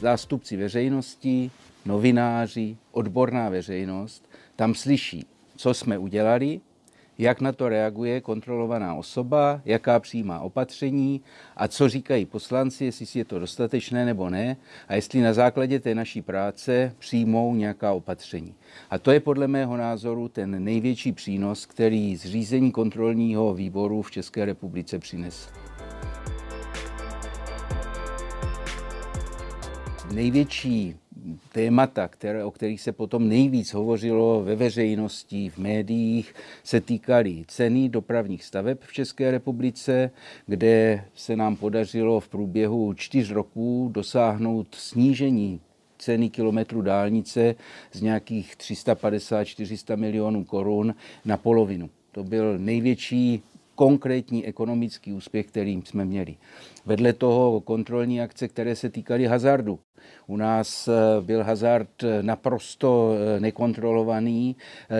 zástupci veřejnosti, novináři, odborná veřejnost tam slyší, co jsme udělali, jak na to reaguje kontrolovaná osoba, jaká přijímá opatření a co říkají poslanci, jestli si je to dostatečné nebo ne a jestli na základě té naší práce přijmou nějaká opatření. A to je podle mého názoru ten největší přínos, který zřízení kontrolního výboru v České republice přinesl. největší témata, které, o kterých se potom nejvíc hovořilo ve veřejnosti, v médiích, se týkaly ceny dopravních staveb v České republice, kde se nám podařilo v průběhu čtyř roků dosáhnout snížení ceny kilometru dálnice z nějakých 350-400 milionů korun na polovinu. To byl největší konkrétní ekonomický úspěch, který jsme měli. Vedle toho kontrolní akce, které se týkaly hazardu. U nás eh, byl hazard eh, naprosto eh, nekontrolovaný,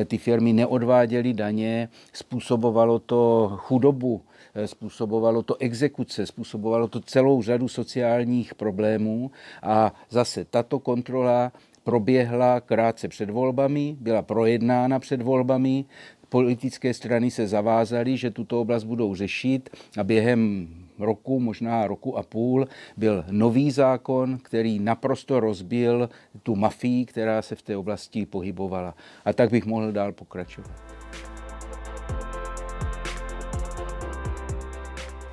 ty firmy neodváděly daně, způsobovalo to chudobu, způsobovalo to exekuce, způsobovalo to celou řadu sociálních problémů a zase tato kontrola proběhla krátce před volbami, byla projednána před volbami, Politické strany se zavázaly, že tuto oblast budou řešit a během roku, možná roku a půl, byl nový zákon, který naprosto rozbil tu mafii, která se v té oblasti pohybovala. A tak bych mohl dál pokračovat.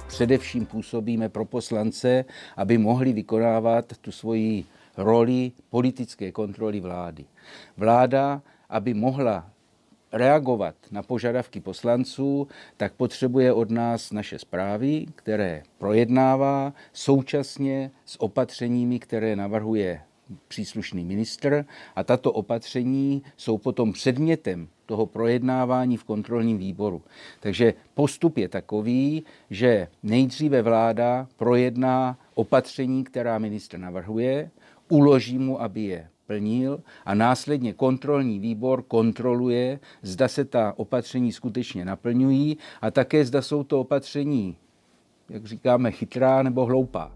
Především působíme pro poslance, aby mohli vykonávat tu svoji roli politické kontroly vlády. Vláda, aby mohla reagovat na požadavky poslanců, tak potřebuje od nás naše zprávy, které projednává současně s opatřeními, které navrhuje příslušný ministr a tato opatření jsou potom předmětem toho projednávání v kontrolním výboru. Takže postup je takový, že nejdříve vláda projedná opatření, která ministr navrhuje, uloží mu, aby je plnil a následně kontrolní výbor kontroluje, zda se ta opatření skutečně naplňují a také zda jsou to opatření, jak říkáme, chytrá nebo hloupá.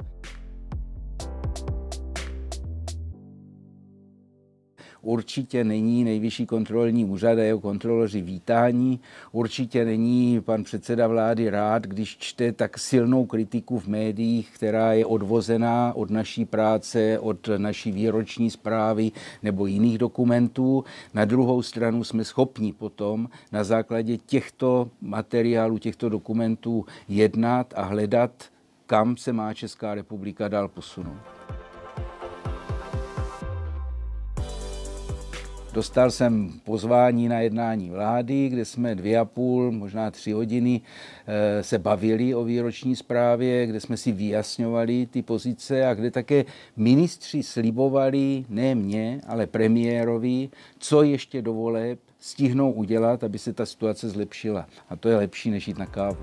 určitě není nejvyšší kontrolní úřad a jeho kontroloři vítání, určitě není pan předseda vlády rád, když čte tak silnou kritiku v médiích, která je odvozená od naší práce, od naší výroční zprávy nebo jiných dokumentů. Na druhou stranu jsme schopni potom na základě těchto materiálů, těchto dokumentů jednat a hledat, kam se má Česká republika dál posunout. Dostal jsem pozvání na jednání vlády, kde jsme dvě a půl, možná tři hodiny eh, se bavili o výroční zprávě, kde jsme si vyjasňovali ty pozice a kde také ministři slibovali, ne mě, ale premiérovi, co ještě dovoleb stihnou udělat, aby se ta situace zlepšila. A to je lepší, než jít na kávu.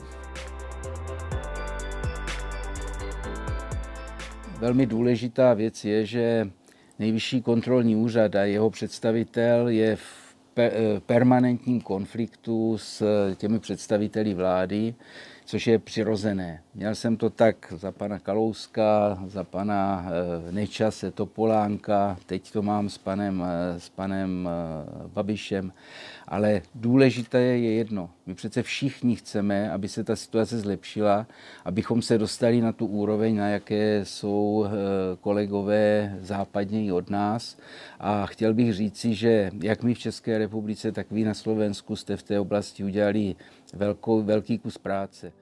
Velmi důležitá věc je, že Nejvyšší kontrolní úřad a jeho představitel je v eh, permanentním konfliktu s těmi představiteli vlády, což je přirozené. Měl jsem to tak za pana Kalouska, za pana eh, Nečase, Topolánka, teď to mám s panem, eh, s panem eh, Babišem, ale důležité je jedno. My přece všichni chceme, aby se ta situace zlepšila, abychom se dostali na tu úroveň, na jaké jsou kolegové západněji od nás. A chtěl bych říci, že jak my v České republice, tak vy na Slovensku jste v té oblasti udělali velkou, velký kus práce.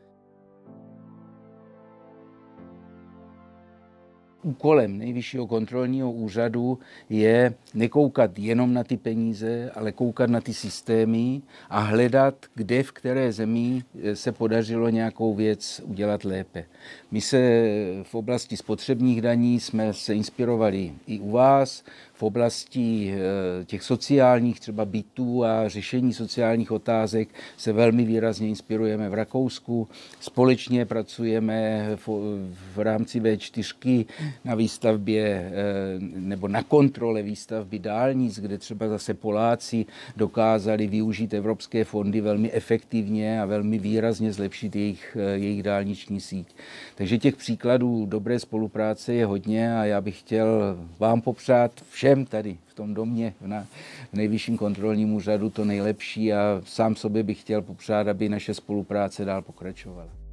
úkolem nejvyššího kontrolního úřadu je nekoukat jenom na ty peníze, ale koukat na ty systémy a hledat, kde v které zemi eh, se podařilo nějakou věc udělat lépe. My se eh, v oblasti spotřebních daní jsme se inspirovali i u vás, v oblasti eh, těch sociálních třeba bytů a řešení sociálních otázek se velmi výrazně inspirujeme v Rakousku. Společně pracujeme v, rámci V4 na výstavbě eh, nebo na kontrole výstavby dálnic, kde třeba zase Poláci dokázali využít evropské fondy velmi efektivně a velmi výrazně zlepšit jejich, eh, jejich dálniční síť. Takže těch příkladů dobré spolupráce je hodně a já bych chtěl vám popřát všem tady v tom domě, na, v nejvyšším kontrolním úřadu to nejlepší a sám sobě bych chtěl popřát, aby naše spolupráce dál pokračovala.